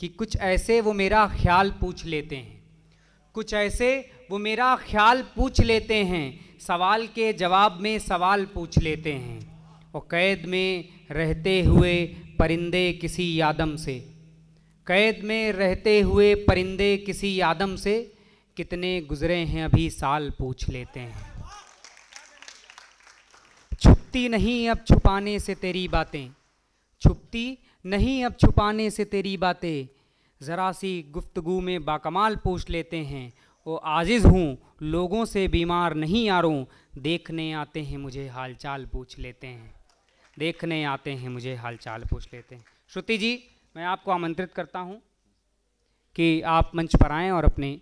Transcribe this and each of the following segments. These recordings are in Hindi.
कि कुछ ऐसे वो मेरा ख्याल पूछ लेते हैं कुछ ऐसे वो मेरा ख्याल पूछ लेते हैं सवाल के जवाब में सवाल पूछ लेते हैं और कैद में रहते हुए परिंदे किसी यादम से कैद में रहते हुए परिंदे किसी यादम से कितने गुजरे हैं अभी साल पूछ लेते हैं छुपती नहीं अब छुपाने से तेरी बातें छुपती नहीं अब छुपाने से तेरी बातें ज़रा सी गुफ्तगु में बाकमाल पूछ लेते हैं वो आजिज़ हूँ लोगों से बीमार नहीं यारों देखने आते हैं मुझे हालचाल पूछ लेते हैं देखने आते हैं मुझे हालचाल पूछ लेते हैं श्रुति जी मैं आपको आमंत्रित करता हूँ कि आप मंच पर आएँ और अपने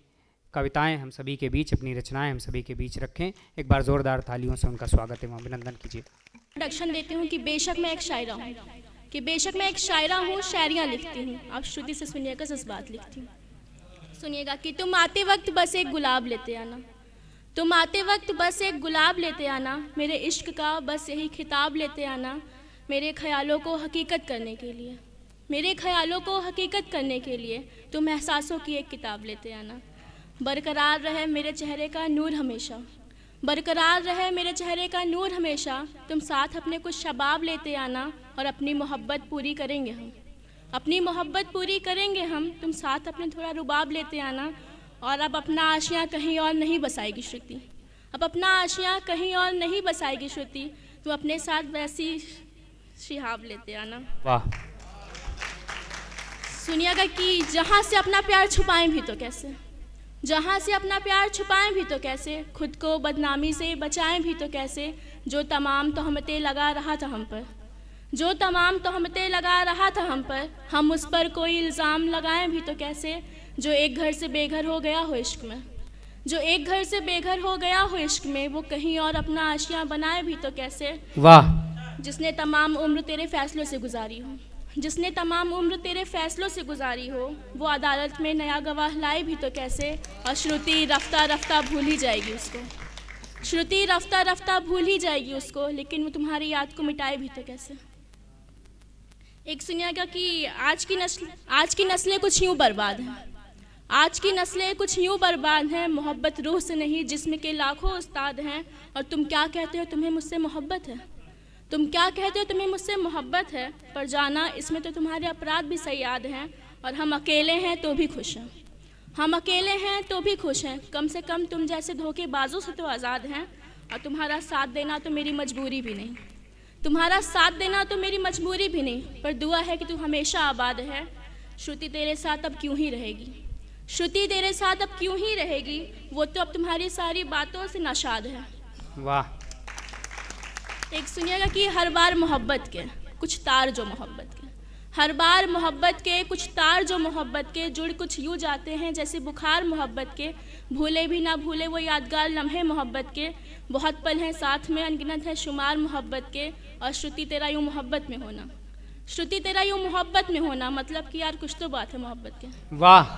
कविताएं हम सभी के बीच अपनी रचनाएं हम सभी के बीच रखें एक बार ज़ोरदार थालियों से उनका स्वागत एवं अभिनंदन कीजिए देती हूँ कि बेशक मैं एक शायरा हूं कि बेशक मैं एक शायरा हूँ शायरियाँ लिखती हूँ आप श्रुति से सुनिएगा जज्बात लिखती हूँ सुनिएगा कि तुम आते वक्त बस एक गुलाब लेते आना तुम आते वक्त बस एक गुलाब लेते आना मेरे इश्क का बस यही खिताब लेते आना मेरे ख्यालों को हकीकत करने के लिए मेरे ख्यालों को हकीकत करने के लिए तुम एहसासों की एक किताब लेते आना बरकरार रहे मेरे चेहरे का नूर हमेशा बरकरार रहे मेरे चेहरे का नूर हमेशा तुम साथ अपने कुछ शबाब लेते आना और अपनी मोहब्बत पूरी करेंगे हम अपनी मोहब्बत पूरी करेंगे हम तुम साथ अपने थोड़ा रुबाब लेते आना और अब अपना आशियाँ कहीं और नहीं बसाएगी श्रुति अब अपना आशियाँ कहीं और नहीं बसाएगी श्रुति तुम अपने साथ वैसी शिहाब लेते आना वाह सुनिएगा कि जहाँ से अपना प्यार छुपाएं भी तो कैसे जहाँ से अपना प्यार छुपाएं भी तो कैसे खुद को बदनामी से बचाएं भी तो कैसे जो तमाम तोहमतें लगा रहा था हम पर जो तमाम तोहमतें लगा रहा था हम पर हम उस पर कोई इल्ज़ाम लगाएं भी तो कैसे जो एक घर से बेघर हो गया हो इश्क में जो एक घर से बेघर हो गया हो इश्क में वो कहीं और अपना आशिया बनाए भी तो कैसे वाह जिसने तमाम उम्र तेरे फैसलों से गुजारी हो जिसने तमाम उम्र तेरे फैसलों से गुजारी हो वो अदालत में नया गवाह लाए भी तो कैसे और श्रुति रफ्ता रफ्ता भूल ही जाएगी उसको श्रुति रफ्ता रफ्ता भूल ही जाएगी उसको लेकिन वो तुम्हारी याद को मिटाए भी तो कैसे एक सुनिया का कि आज की नस्ल आज की नस्लें कुछ यूँ बर्बाद हैं आज की नस्लें कुछ यूँ बर्बाद हैं मोहब्बत रूह से नहीं जिसम के लाखों उस्ताद हैं और तुम क्या कहते हो तुम्हें मुझसे मोहब्बत है तुम क्या कहते हो तुम्हें मुझसे मोहब्बत है पर जाना इसमें तो तुम्हारे अपराध भी सयाद हैं और हम अकेले हैं तो भी खुश हैं हम अकेले हैं तो भी खुश हैं कम से कम तुम जैसे धोखेबाजों से तो आज़ाद हैं और तुम्हारा साथ देना तो मेरी मजबूरी भी नहीं तुम्हारा साथ देना तो मेरी मजबूरी भी नहीं पर दुआ है कि तू हमेशा आबाद है श्रुति तेरे साथ अब क्यों ही रहेगी श्रुति तेरे साथ अब क्यों ही रहेगी वो तो अब तुम्हारी सारी बातों से नाशाद है वाह एक सुनिएगा कि हर बार मोहब्बत के कुछ तार जो मोहब्बत के हर बार मोहब्बत के कुछ तार जो मोहब्बत के जुड़ कुछ यूँ जाते हैं जैसे बुखार मोहब्बत के भूले भी ना भूले वो यादगार लम्हे मोहब्बत के बहुत पल हैं साथ में अनगिनत है शुमार मोहब्बत के और श्रुति तेरा यूँ मोहब्बत में होना श्रुति तेरा यूँ मोहब्बत में होना मतलब कि यार कुछ तो बात है मोहब्बत के वाह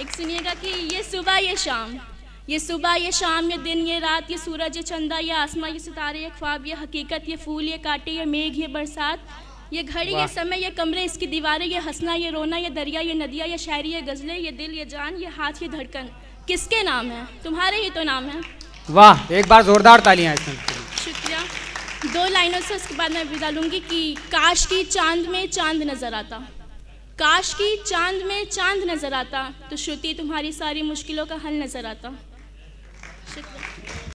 एक सुनिएगा कि ये सुबह ये शाम ये सुबह ये शाम ये दिन ये रात ये सूरज ये चंदा ये आसमां ये सितारे ये ख्वाब ये हकीकत ये फूल ये काटे ये मेघ ये बरसात ये घड़ी ये समय ये कमरे इसकी दीवारें ये हंसना ये रोना ये दरिया ये नदिया ये शायरी ये गज़लें ये दिल ये जान ये हाथ ये धड़कन किसके नाम है तुम्हारे ही तो नाम है वाह एक बार ज़ोरदार तालियाँ इसमें शुक्रिया दो लाइनों से उसके बाद मैं विदा लूंगी कि काश की चांद में चांद नज़र आता काश की चांद में चांद नज़र आता तो श्रुति तुम्हारी सारी मुश्किलों का हल नज़र आता शुक्रिया